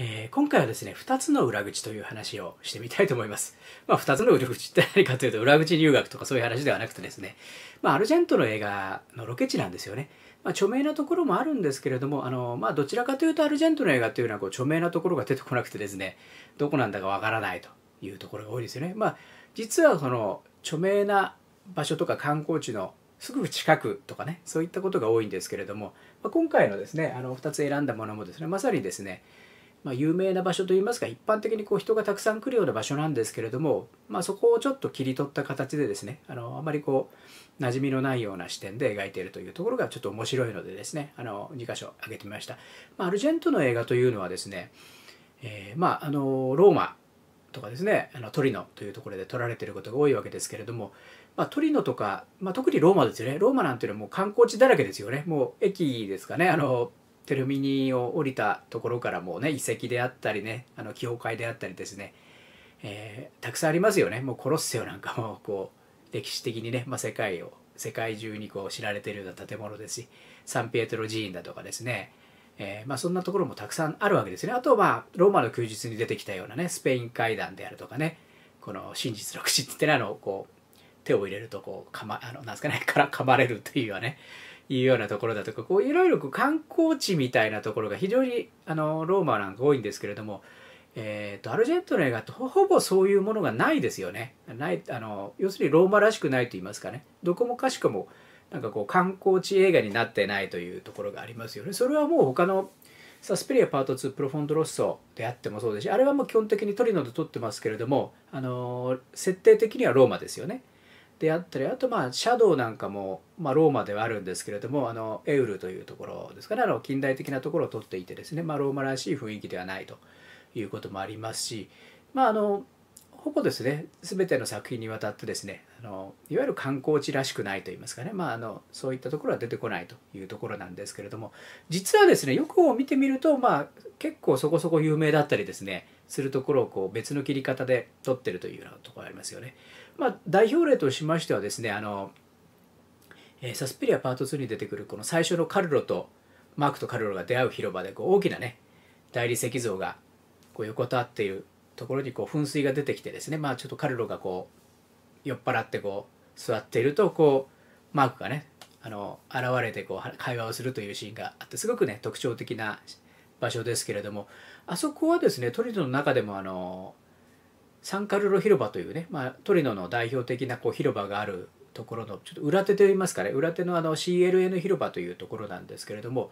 えー、今回はですね、2つの裏口という話をしてみたいと思います。まあ、2つの裏口って何かというと、裏口留学とかそういう話ではなくてですね、まあ、アルジェントの映画のロケ地なんですよね。まあ、著名なところもあるんですけれども、あの、まあ、どちらかというとアルジェントの映画というのはこう著名なところが出てこなくてですね、どこなんだかわからないというところが多いですよね。まあ、実はその著名な場所とか観光地のすぐ近くとかね、そういったことが多いんですけれども、まあ、今回のですね、あの2つ選んだものもですね、まさにですね、まあ、有名な場所といいますか一般的にこう人がたくさん来るような場所なんですけれども、まあ、そこをちょっと切り取った形でですねあのあまりこう馴染みのないような視点で描いているというところがちょっと面白いのでですねあの2箇所挙げてみました、まあ、アルジェントの映画というのはですね、えー、まあのローマとかですねあのトリノというところで撮られてることが多いわけですけれども、まあ、トリノとか、まあ、特にローマですよねローマなんていうのはもう観光地だらけですよねもう駅ですかねあの、テルミニを降りたところからもうね遺跡であったりねあの教会であったりですね、えー、たくさんありますよねもうコロッセオなんかもこう 歴史的にね、まあ、世界を世界中にこう知られているような建物ですしサンピエトロ寺院だとかですね、えー、まあ、そんなところもたくさんあるわけですねあとはまあローマの休日に出てきたようなねスペイン会談であるとかねこの真実の口っていのをこう手を入れるとこうかまあのなんですかねから噛まれるというようなねいうようなところだとかこういろいろ観光地みたいなところが非常にあのローマなんか多いんですけれども、えーと、アルジェントの映ってほぼそういうものがないですよねないあの要するにローマらしくないと言いますかねどこもかしこもなんかこう観光地映画になってないというところがありますよねそれはもう他のサスペリアパート2プロフォンドロッソであってもそうですしあれはもう基本的にトリノで撮ってますけれどもあの設定的にはローマですよね。であったりあとまあシャドウなんかも、まあ、ローマではあるんですけれどもあのエウルというところですからあの近代的なところを取っていてですね、まあ、ローマらしい雰囲気ではないということもありますしまああのほぼですね全ての作品にわたってですねあのいわゆる観光地らしくないといいますかね、まあ、あのそういったところは出てこないというところなんですけれども実はですねよく見てみると、まあ、結構そこそこ有名だったりですねするところをこう別の切り方で撮ってるというようなところありますよね。まあ、代表例としましてはですねあの、えー、サスペリアパート2に出てくるこの最初のカルロとマークとカルロが出会う広場でこう大きなね大理石像がこう横たわっているところにこう噴水が出てきてですねまあちょっとカルロがこう酔っ払ってこう座っているとこうマークがねあの現れてこう会話をするというシーンがあってすごくね特徴的な場所ですけれどもあそこはですねトリノの中でもあのサンカルロ広場というね、まあ、トリノの代表的なこう広場があるところのちょっと裏手といいますかね裏手のあの CLN 広場というところなんですけれども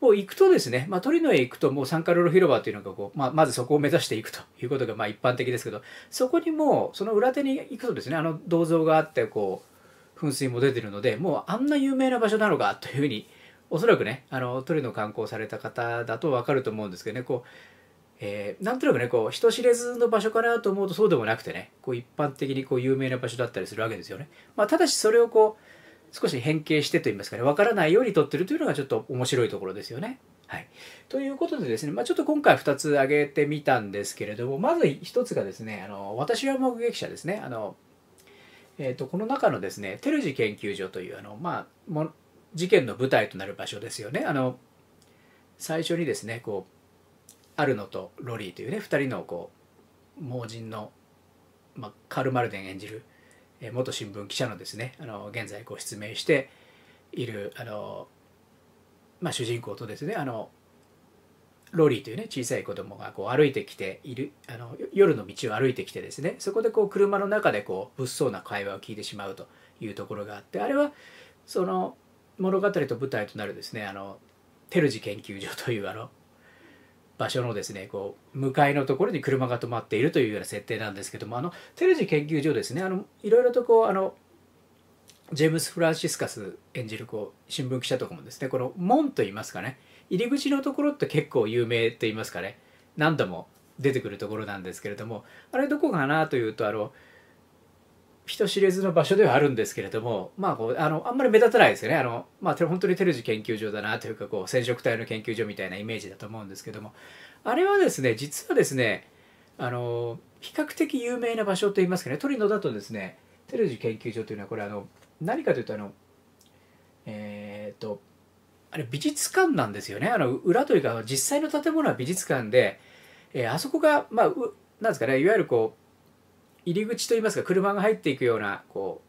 もう行くとですね、まあ、トリノへ行くともうサンカルロ広場というのがこう、まあ、まずそこを目指していくということがまあ一般的ですけどそこにもうその裏手に行くとですねあの銅像があってこう噴水も出てるのでもうあんな有名な場所なのかというふうにおそらくねあのトリノ観光された方だと分かると思うんですけどねこうえー、なんとなくねこう人知れずの場所かなと思うとそうでもなくてねこう一般的にこう有名な場所だったりするわけですよね。まあ、ただしそれをこう少し変形してと言いますかね分からないように撮ってるというのがちょっと面白いところですよね。はい、ということでですね、まあ、ちょっと今回2つ挙げてみたんですけれどもまず1つがですねあの私は目撃者ですねあの、えーと、とこの中のですねテルジ研究所というあの、まあ、も事件の舞台となる場所ですよねあの最初にですねこうアルノとロリーというね2人のこう盲人の、まあ、カール・マルデン演じるえ元新聞記者のですねあの現在ご失明しているあの、まあ、主人公とですねあのロリーというね小さい子供がこう歩いてきているあの夜の道を歩いてきてですねそこでこう車の中でこう物騒な会話を聞いてしまうというところがあってあれはその物語と舞台となるですねあのテルジ研究所というあの場所のですねこう向かいのところに車が止まっているというような設定なんですけどもあのテレジ研究所ですねあのいろいろとこうあのジェームス・フランシスカス演じるこう新聞記者とかもですねこの門といいますかね入り口のところって結構有名といいますかね何度も出てくるところなんですけれどもあれどこかなというとあの人知れずの場所ではあるんですけれども、まあ、こうあのあんまり目立たないですよねあの、まあ、本当にテルジ研究所だなというかこう染色体の研究所みたいなイメージだと思うんですけどもあれはですね実はですねあの比較的有名な場所といいますかねトリノだとですねテルジ研究所というのはこれあの何かというとあのえっ、ー、とあれ美術館なんですよねあの裏というか実際の建物は美術館で、えー、あそこがまあなんですかねいわゆるこう入り口といいますか車が入っていくようなこう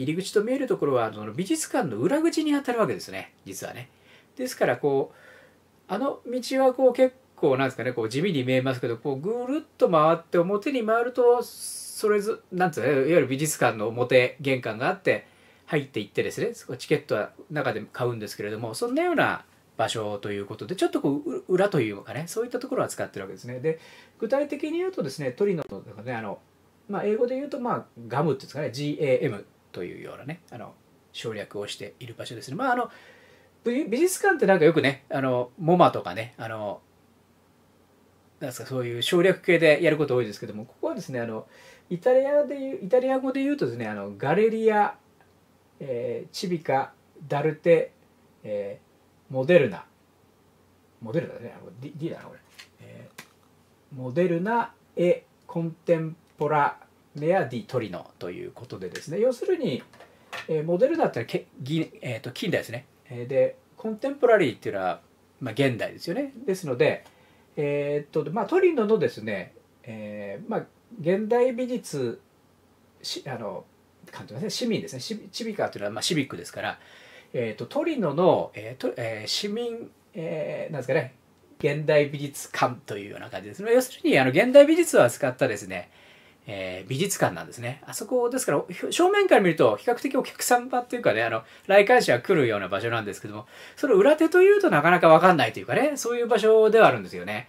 入り口と見えるところはあの美術館の裏口にあたるわけですね実はね。ですからこうあの道はこう結構なんですかねこう地味に見えますけどこうぐるっと回って表に回るとそれぞなんつうのいわゆる美術館の表玄関があって入っていってですねチケットは中で買うんですけれどもそんなような場所ということでちょっとこう裏というかねそういったところは使ってるわけですね。で具体的に言うとですねトリノとかねあのまあ、英語で言うと、まあ、ガムっていうんですかね GAM というようなねあの省略をしている場所ですね。まああの美術館ってなんかよくねあのモマとかねあのなんですかそういう省略系でやること多いですけどもここはですねあのイタリアでうイタリア語で言うとですねあのガレリア、えー、チビカダルテ、えー、モデルナモデルナだね D, D だなこれ、えー、モデルナエコンテンポラメア・ディ・トリノということでですね要するに、えー、モデルナっていうのは、えー、と近代ですねえでコンテンポラリーっていうのは、まあ、現代ですよねですので、えーとまあ、トリノのですね、えーまあ、現代美術しあの感じますね市民ですねシシビカというのは、まあ、シビックですから、えーと、とトリノの、えーとえー、市民、えー、なんですかね現代美術館というような感じです、ね、要するにあの現代美術を扱ったですねえー、美術館なんですね。あそこ、ですから、正面から見ると、比較的お客さ場っていうかね、あの、来館者が来るような場所なんですけども、その裏手というとなかなかわかんないというかね、そういう場所ではあるんですよね。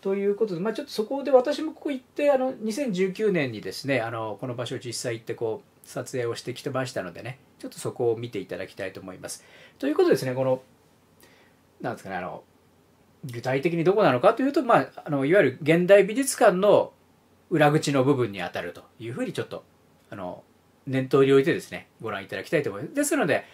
ということで、まあ、ちょっとそこで私もここ行って、あの、2019年にですね、あの、この場所実際行ってこう、撮影をしてきてましたのでね、ちょっとそこを見ていただきたいと思います。ということですね、この、なんですかね、あの、具体的にどこなのかというと、まあ、あのいわゆる現代美術館の裏口の部分に当たるというふうにちょっとあの念頭に置いてですねご覧いただきたいと思います。ですので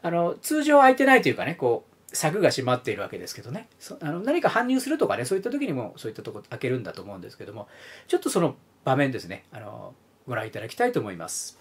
あの通常開いてないというかねこう柵が閉まっているわけですけどねあの何か搬入するとかねそういった時にもそういったとこ開けるんだと思うんですけどもちょっとその場面ですねあのご覧いただきたいと思います。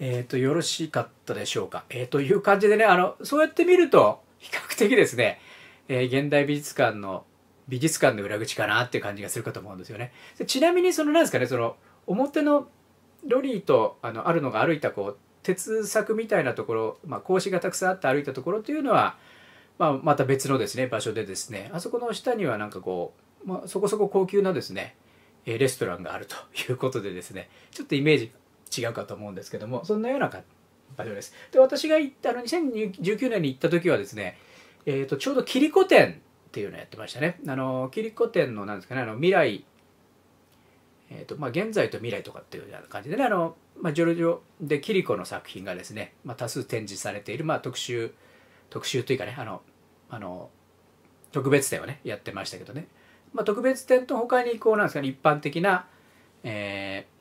えっ、ー、と、よろしかったでしょうか。えー、という感じでね、あの、そうやって見ると、比較的ですね、えー、現代美術館の、美術館の裏口かなっていう感じがするかと思うんですよね。ちなみに、その、なんですかね、その、表のロリーと、あの、あるのが歩いた、こう、鉄柵みたいなところ、まあ、格子がたくさんあって歩いたところというのは、まあ、また別のですね、場所でですね、あそこの下にはなんかこう、まあ、そこそこ高級なですね、レストランがあるということでですね、ちょっとイメージ違うかと思うんですけどもそんなような場所です。で私が行ったあの2019年に行った時はですね、えーと、ちょうど桐子店っていうのをやってましたね。あの桐子店のなんですかねあの未来、えーとまあ、現在と未来とかっていうような感じでねあの、まあ、ジョルジョで桐子の作品がですね、まあ、多数展示されている、まあ、特集特集というかねあのあの特別展をねやってましたけどね、まあ、特別展と他にこうなんですかね一般的な、えー、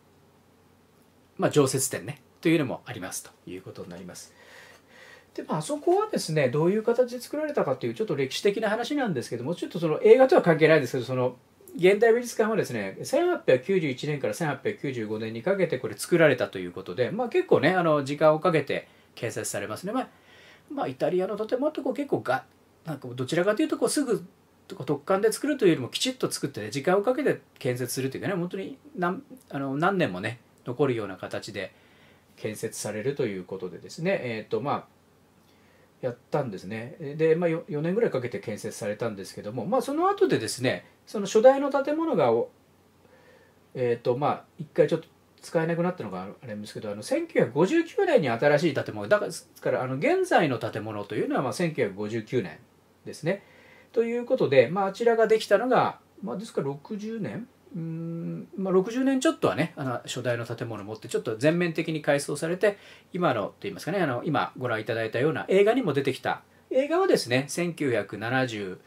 まあ、常設店ねというのもありますということになります。でまあそこはですねどういう形で作られたかというちょっと歴史的な話なんですけどもちょっとその映画とは関係ないですけどその現代美術館はですね1891年から1895年にかけてこれ作られたということで、まあ、結構ねあの時間をかけて建設されますね。まあ、まあ、イタリアの建物ってこう結構がなんかどちらかというとこうすぐ突貫で作るというよりもきちっと作って、ね、時間をかけて建設するというかね本当に何あの何年もね残るような形で建設されるということでですね、えーとまあ、やったんですねで、まあ、4年ぐらいかけて建設されたんですけども、まあ、その後でですねその初代の建物が、えーとまあ、一回ちょっと使えなくなったのがあれですけどあの1959年に新しい建物だからあの現在の建物というのはまあ1959年ですね。ということで、まあ、あちらができたのが、まあ、ですから60年うんまあ、60年ちょっとはねあの初代の建物を持ってちょっと全面的に改装されて今のと言いますかねあの今ご覧いただいたような映画にも出てきた映画はですね1971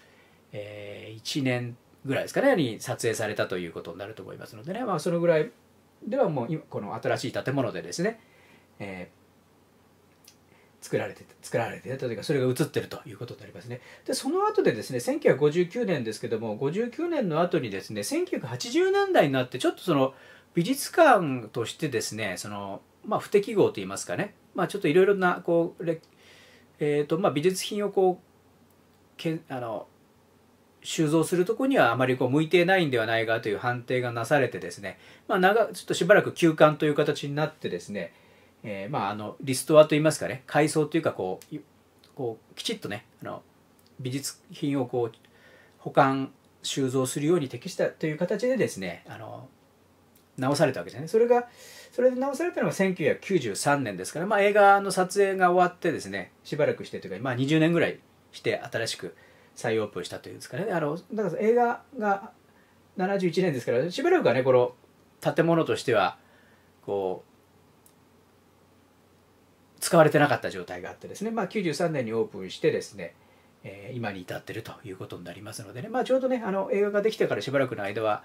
年ぐらいですかねに撮影されたということになると思いますのでね、まあ、そのぐらいではもうこの新しい建物でですね、えー作られて作られてというかそれが映ってるということになりますね。でその後でですね1959年ですけども59年の後にですね1980年代になってちょっとその美術館としてですねその、まあ、不適合といいますかね、まあ、ちょっといろいろなこう、えーとまあ、美術品をこうけあの収蔵するとこにはあまりこう向いてないんではないかという判定がなされてですね、まあ長、長ちょっとしばらく休館という形になってですねえー、まああのリストアといいますかね改装というかこうこうきちっとねあの美術品をこう保管収蔵するように適したという形でですねあの直されたわけですねそれがそれで直されたのが1993年ですから、まあ、映画の撮影が終わってですねしばらくしてというか、まあ、20年ぐらいして新しく再オープンしたというんですかねあのだから映画が71年ですからしばらくはねこの建物としてはこう使われてなかった状態があってですね、まあ、93年にオープンしてですね、えー、今に至ってるということになりますのでね、まあ、ちょうどねあの映画ができてからしばらくの間は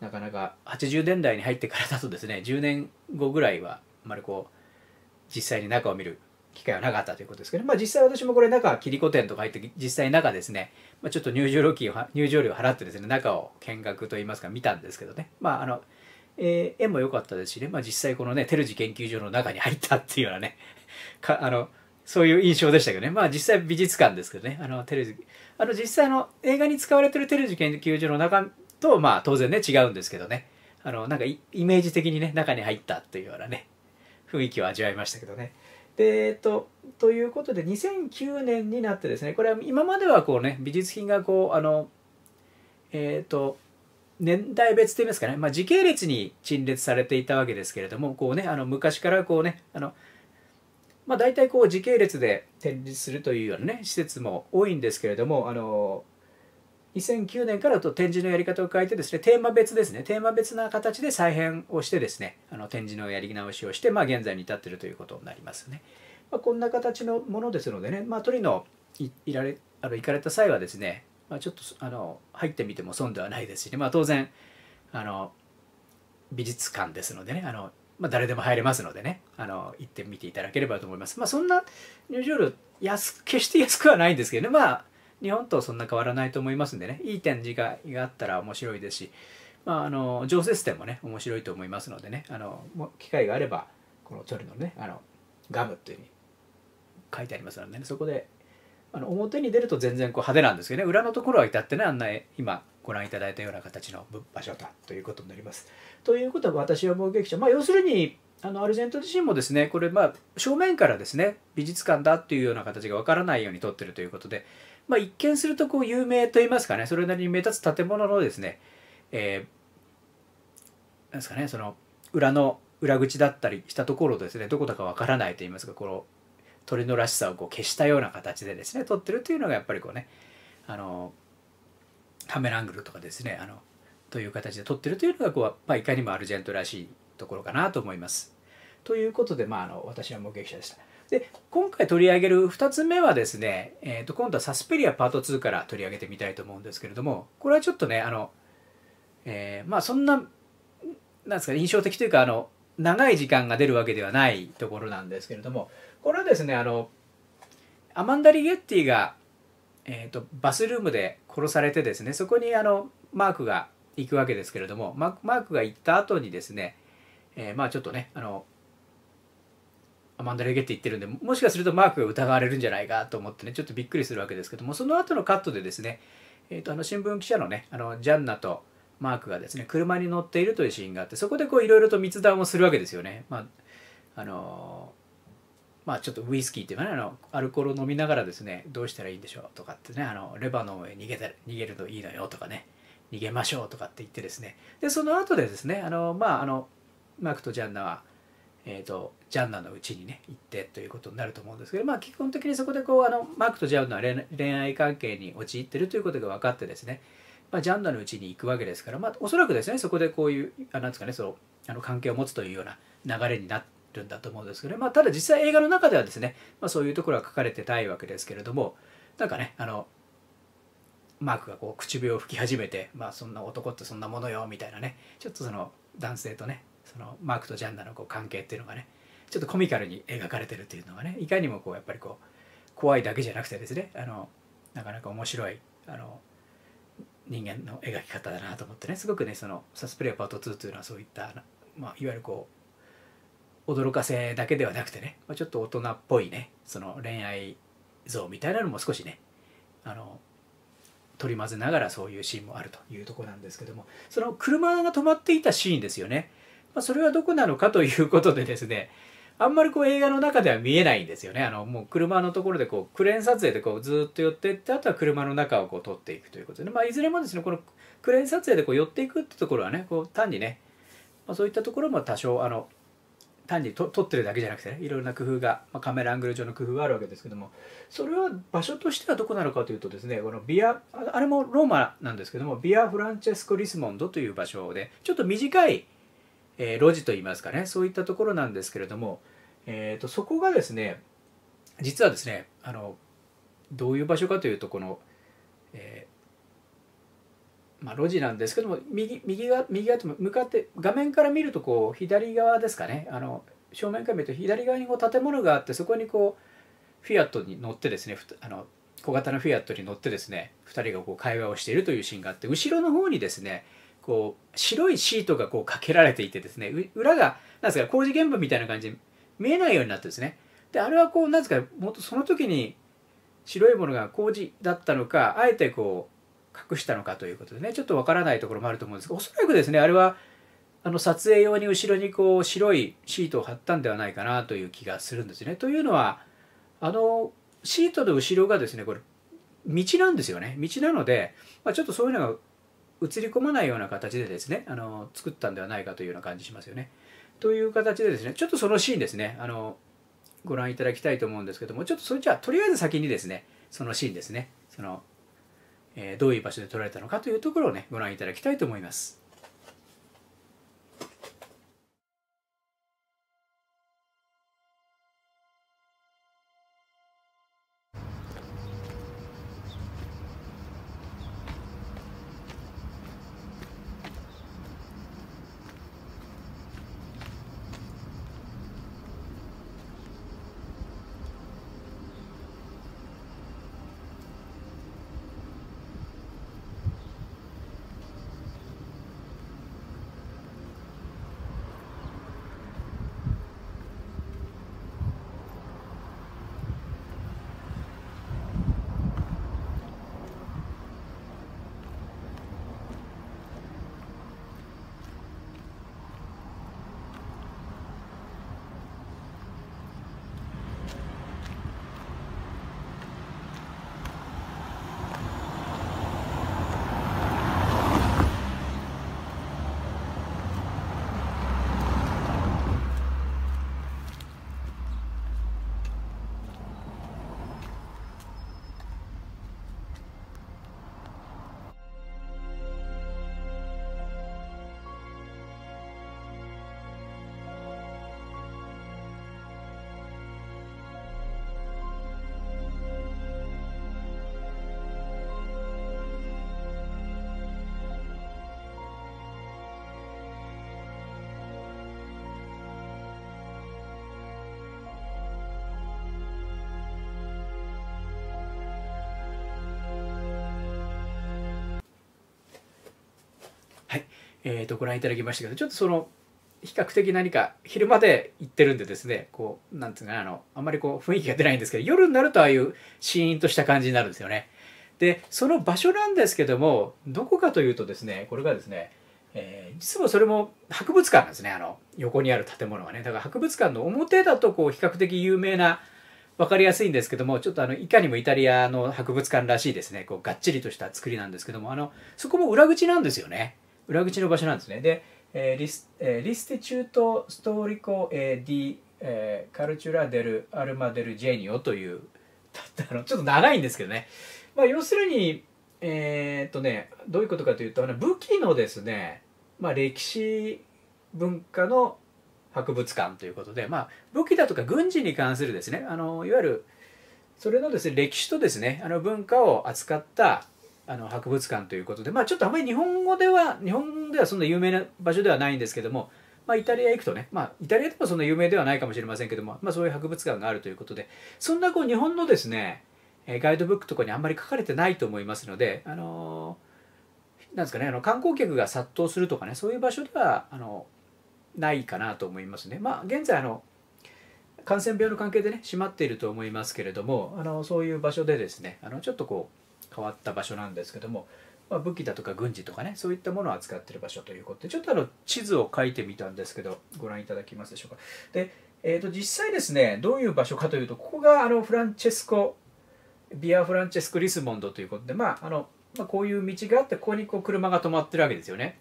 なかなか80年代に入ってからだとですね10年後ぐらいはあまりこう実際に中を見る機会はなかったということですけど、まあ、実際私もこれ中切子店とか入って実際中ですね、まあ、ちょっと入場料金を入場料を払ってですね中を見学といいますか見たんですけどねまああの、えー、絵も良かったですしね、まあ、実際このね照次研究所の中に入ったっていうようなねかあのそういう印象でしたけどねまあ実際美術館ですけどねあのテレビあの実際の映画に使われてるテレビ研究所の中とまあ当然ね違うんですけどねあのなんかイメージ的にね中に入ったというようなね雰囲気を味わいましたけどね。でえっと、ということで2009年になってですねこれは今まではこうね美術品がこうあのえっ、と年代別といいますかね、まあ、時系列に陳列されていたわけですけれどもこうねあの昔からこうねあのまあ、大体こう時系列で展示するというようなね施設も多いんですけれどもあの2009年からと展示のやり方を変えてですねテーマ別ですねテーマ別な形で再編をしてですねあの展示のやり直しをして、まあ、現在に至っているということになりますね、まあ、こんな形のものですのでね、まあ、トいられあの行かれた際はですね、まあ、ちょっとあの入ってみても損ではないですしね、まあ、当然あの美術館ですのでねあのまあ、誰でも入れますのでねあの行ってみていただければと思いますまあそんな入場料安決して安くはないんですけどねまあ日本とそんな変わらないと思いますんでねいい展示があったら面白いですしまあ、あの常設展もね面白いと思いますのでねあの機会があればこのトリのねあのガムっていうふうに書いてありますので、ね、そこであの表に出ると全然こう派手なんですけどね裏のところは至ってねあんな今ご覧いただいたような形の場所だということになります。ということは私は目撃者、まあ、要するにあのアルゼント自身もですねこれまあ正面からですね美術館だっていうような形がわからないように撮ってるということで、まあ、一見するとこう有名といいますかねそれなりに目立つ建物のですね、えー、ですかねその裏の裏口だったりしたところですねどこだかわからないといいますかこの鳥のらしさをこう消したような形でですね撮ってるというのがやっぱりこうねあのカメラアングルとかですねあのという形で撮ってるというのがこう、まあ、いかにもアルジェントらしいところかなと思います。ということで、まあ、あの私は目撃者でした。で今回取り上げる2つ目はですね、えー、と今度はサスペリアパート2から取り上げてみたいと思うんですけれどもこれはちょっとねあの、えー、まあそんななんですか、ね、印象的というかあの長い時間が出るわけではないところなんですけれどもこれはですねあのアマンダ・リゲッティが、えーと、とバスルームで殺されてですねそこにあのマークが行くわけですけれどもマークが行った後にですね、えー、まあちょっとねあのアマンダ・レゲって言ってるんでもしかするとマークが疑われるんじゃないかと思ってねちょっとびっくりするわけですけどもその後のカットでですね、えーと、とあの新聞記者のねあのジャンナとマークがですね車に乗っているというシーンがあってそこでこういろいろと密談をするわけですよね。まあ、あのーまあちょっとウイスキーっていうかねあのアルコールを飲みながらですねどうしたらいいんでしょうとかってねあのレバノンへ逃げた逃げるといいのよとかね逃げましょうとかって言ってですねでその後でですねあのまああのマークとジャンナはえーと、ジャンナのうちにね行ってということになると思うんですけど、まあ、基本的にそこでこうあのマークとジャンナは恋愛関係に陥ってるということが分かってですね、まあ、ジャンナのうちに行くわけですから、まあ、おそらくですねそこでこういうあなんですかねそのあの関係を持つというような流れになるんだと思うんですけど、ね、まあ、ただ実際映画の中ではですね、まあ、そういうところは書かれてないわけですけれどもなんかねあのマークがこう笛を吹き始めて、まあ、そんな男ってそんなものよみたいなねちょっとその男性とねそのマークとジャンナのこう関係っていうのがねちょっとコミカルに描かれてるっていうのがねいかにもこうやっぱりこう怖いだけじゃなくてですねあのなかなか面白いあの人間の描き方だなと思ってねすごくねその「サスプレーパート2」というのはそういった、まあ、いわゆるこう驚かせだけではなくてね、まあ、ちょっと大人っぽいねその恋愛像みたいなのも少しねあの取り混ぜながらそういうシーンもあるというとこなんですけどもその車が止まっていたシーンですよね、まあ、それはどこなのかということでですねあんまりこう映画の中では見えないんですよねあのもう車のところでこうクレーン撮影でこうずっと寄ってってあとは車の中をこう撮っていくということで、まあ、いずれもですねこのクレーン撮影でこう寄っていくってところはねこう単にね、まあ、そういったところも多少あの単にと撮ってるだけじゃなくてねいろんな工夫が、まあ、カメラアングル上の工夫があるわけですけどもそれは場所としてはどこなのかというとですねこのビアあれもローマなんですけどもビア・フランチェスコ・リスモンドという場所でちょっと短い、えー、路地といいますかねそういったところなんですけれども、えーと、そこがですね実はですねあのどういう場所かというとこの、えーまあ、路地なんですけども右右が右側と向かって画面から見るとこう左側ですかねあの正面から見ると左側にこう建物があってそこにこうフィアットに乗ってですねあの小型のフィアットに乗ってですね2人がこう会話をしているというシーンがあって後ろの方にですねこう白いシートがこうかけられていてですね裏がなんですか工事現場みたいな感じで見えないようになってですねであれはこうなんですかもっとその時に白いものが工事だったのかあえてこう隠したのかということでねちょっとわからないところもあると思うんですがおそらくですねあれはあの撮影用に後ろにこう白いシートを貼ったんではないかなという気がするんですね。というのはあのシートの後ろがですねこれ道なんですよね道なので、まあ、ちょっとそういうのが映り込まないような形でですねあの作ったんではないかというような感じしますよね。という形でですねちょっとそのシーンですねあのご覧いただきたいと思うんですけどもちょっとそれじゃあとりあえず先にですねそのシーンですねそのえどういう場所で撮られたのかというところをねご覧いただきたいと思います。えー、とご覧いただきましたけどちょっとその比較的何か昼間で行ってるんでですねこうなんてうかなあのあんまりこう雰囲気が出ないんですけど夜になるとああいうシーンとした感じになるんですよねでその場所なんですけどもどこかというとですねこれがですね、えー、実はそれも博物館なんですねあの横にある建物はねだから博物館の表だとこう比較的有名な分かりやすいんですけどもちょっとあのいかにもイタリアの博物館らしいですねこうがっちりとした作りなんですけどもあのそこも裏口なんですよね裏口の場所なんですね。で、えー、リス、えー、リスティチュート・ストーリコ・えディ、えカルチュラ・デル・アルマ・デル・ジェニオという、のちょっと長いんですけどね。まあ、要するに、えー、っとね、どういうことかというと、あの武器のですね、まあ、歴史文化の博物館ということで、まあ、武器だとか軍事に関するですね、あのいわゆるそれのですね、歴史とですね、あの文化を扱ったあの博物館ということで、まあ、ちょっとあまり日本語では日本ではそんな有名な場所ではないんですけども、まあ、イタリア行くとね、まあ、イタリアでもそんな有名ではないかもしれませんけども、まあ、そういう博物館があるということでそんなこう日本のですねガイドブックとかにあんまり書かれてないと思いますので、あのなんですかね、あの観光客が殺到するとかねそういう場所ではあのないかなと思いますね。まあ、現在あの感染病の関係でね閉まっていると思いますけれどもあのそういう場所でですねあのちょっとこう変わった場所なんですけども、まあ、武器だとか軍事とかねそういったものを扱ってる場所ということでちょっとあの地図を書いてみたんですけどご覧いただきますでしょうかで、えー、と実際ですねどういう場所かというとここがあのフランチェスコビア・フランチェスコ・リスモンドということで、まああのまあ、こういう道があってここにこう車が止まってるわけですよね。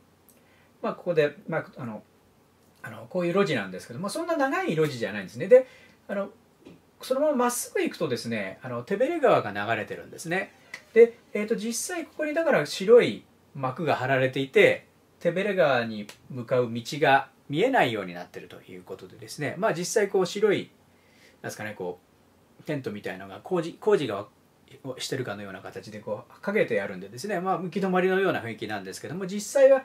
まあ、ここで、まあ、あのあのこういう路地なんですけど、まあ、そんな長い路地じゃないんですね。であのそのまままっすぐ行くとですねあのテベレ川が流れてるんですね。で、えー、と実際ここにだから白い幕が張られていてテベレ川に向かう道が見えないようになってるということでですねまあ実際こう白いなんですかねこうテントみたいのが工事工事がをしてるかのような形でこうかけてあるんでですねまあ行き止まりのような雰囲気なんですけども実際は、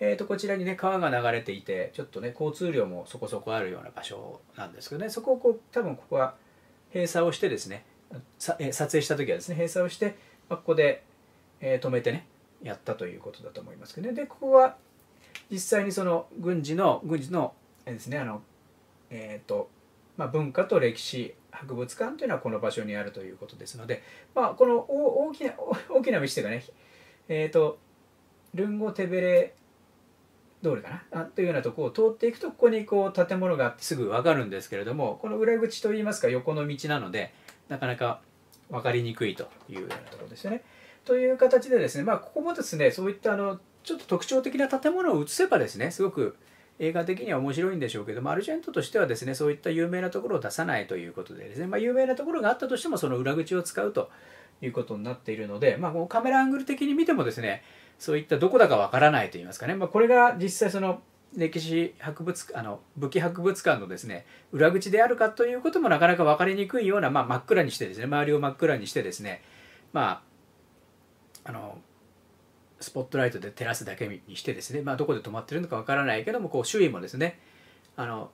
えー、とこちらにね川が流れていてちょっとね交通量もそこそこあるような場所なんですけどねそこをこう多分ここは閉鎖をしてですね撮影した時はですね閉鎖をしてまあ、ここで、えー、止めてねやったということだと思いますけどねでここは実際にその軍事の軍事のですねあのえっ、ー、とまあ、文化と歴史博物館というのはこの場所にあるということですので、まあ、この大きな大きな道というかね、えーと、ルンゴ・テベレ通りかなあというようなとこを通っていくとここにこう建物があってすぐ分かるんですけれどもこの裏口といいますか横の道なのでなかなか分かりにくいというようなところですよね。という形でですね、まあ、ここもですねそういったあのちょっと特徴的な建物を移せばですねすごく映画的には面白いんでしょうけどもアルジェントとしてはですねそういった有名なところを出さないということでですね、まあ、有名なところがあったとしてもその裏口を使うということになっているので、まあ、カメラアングル的に見てもですねそういったどこだかわからないといいますかね、まあ、これが実際その歴史博物あの武器博物館のですね裏口であるかということもなかなか分かりにくいような、まあ、真っ暗にしてですね周りを真っ暗にしてですねまああのスポットライトで照らすだけにしてですね、まあ、どこで止まってるのかわからないけどもこう周囲もですねあの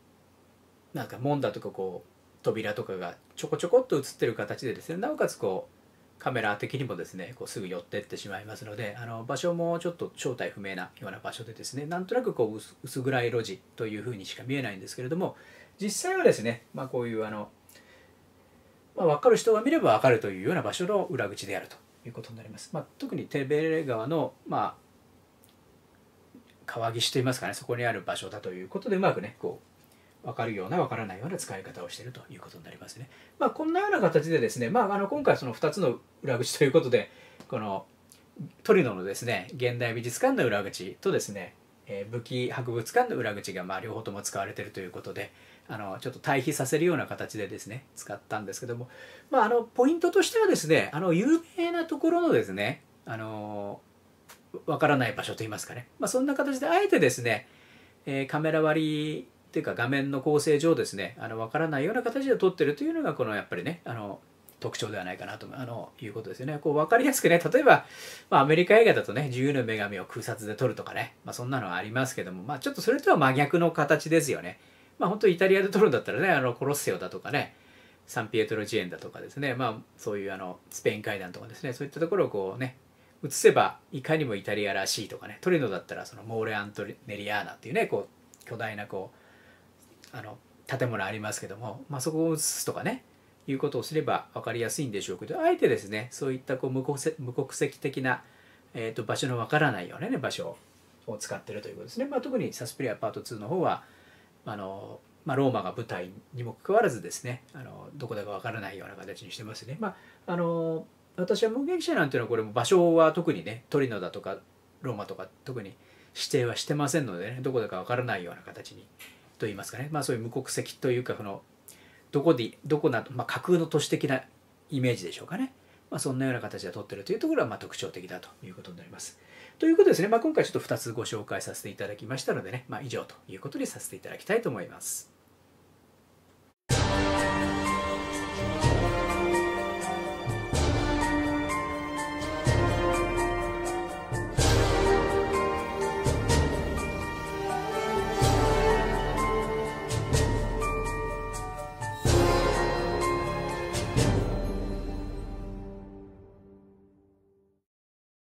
なんか門だとかこう扉とかがちょこちょこっと映ってる形でですねなおかつこうカメラ的にもですねこうすぐ寄ってってしまいますのであの場所もちょっと正体不明なような場所でですねなんとなくこう薄暗い路地というふうにしか見えないんですけれども実際はですね、まあ、こういうあの、まあ、分かる人が見れば分かるというような場所の裏口であるということになります。まあ、特にテベレ川の、まあ、川岸といいますかねそこにある場所だということでうまくねこう分かるような分からないような使い方をしているということになりますね。まあ、こんなような形でですね、まあ、あの今回その2つの裏口ということでこのトリノのですね現代美術館の裏口とですね、えー、武器博物館の裏口がまあ両方とも使われているということであのちょっと対比させるような形でですね使ったんですけども、まあ、あのポイントとしてはですねあの有名なところのですねあのわからない場所といいますかね、まあ、そんな形であえてですね、えー、カメラ割りっていうか画面の構成上ですねあの分からないような形で撮ってるというのがこのやっぱりねあの特徴ではないかなとあのいうことですよね。こう分かりやすくね、例えば、まあ、アメリカ映画だとね、自由の女神を空撮で撮るとかね、まあ、そんなのはありますけども、まあ、ちょっとそれとは真逆の形ですよね。まあ、本当イタリアで撮るんだったらね、あのコロッセオだとかね、サンピエトロジエンだとかですね、まあ、そういうあのスペイン階段とかですね、そういったところをこうね、映せばいかにもイタリアらしいとかね、トリノだったらそのモーレ・アントネリアーナっていうね、こう巨大なこうあの建物ありますけども、まあ、そこを写すとかねいうことをすれば分かりやすいんでしょうけどあえてですねそういったこう無国無国籍的な、えーと、と場所の分からないような、ね、場所を使ってるということですね、まあ、特にサスペリアパート2の方はあの、まあ、ローマが舞台にもかかわらずですねあのどこだか分からないような形にしてますね。まあ、あの私は目撃者なんていうのはこれも場所は特にねトリノだとかローマとか特に指定はしてませんのでねどこだか分からないような形にと言いますかね、まあ、そういう無国籍というかこのどこでどこなど、まあ、架空の都市的なイメージでしょうかね、まあ、そんなような形で撮ってるというところはま特徴的だということになります。ということですね、まあ、今回ちょっと2つご紹介させていただきましたのでね、まあ、以上ということにさせていただきたいと思います。